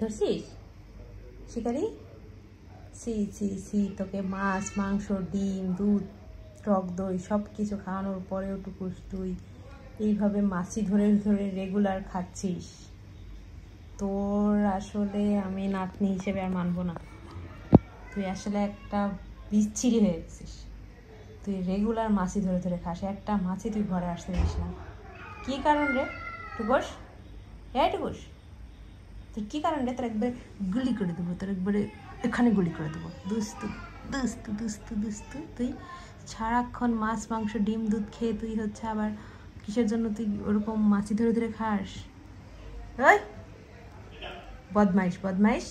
ধরছিস শিকারি C C C তোকে মাছ মাংস ডিম দুধ টক দই সব কিছু খাওয়ানোর পরেও টুকুস তুই এইভাবে মাছি ধরে ধরে রেগুলার খাচ্ছিস তোর আসলে আমি নাতনি হিসেবে আর মানবো না তুই আসলে একটা বিচ্ছিরি হয়ে গেছিস তুই রেগুলার মাছি ধরে ধরে খাস একটা মাছি তুই ঘরে আসতে দিস না কী কারণ রে টুকুস হ্যাঁ টুকুস তো কী কারণে তারা একবারে গুলি করে দেবো তার একবারে এখানে গুলি করে দেবো দুস্তু দুস্তু দুস্তু দুস্তু তুই সারাক্ষণ মাছ মাংস ডিম দুধ খেয়ে তুই হচ্ছে আবার কিসের জন্য তুই ওরকম মাছি ধরে ধরে খাস ওই বদমাইশ বদমাইশ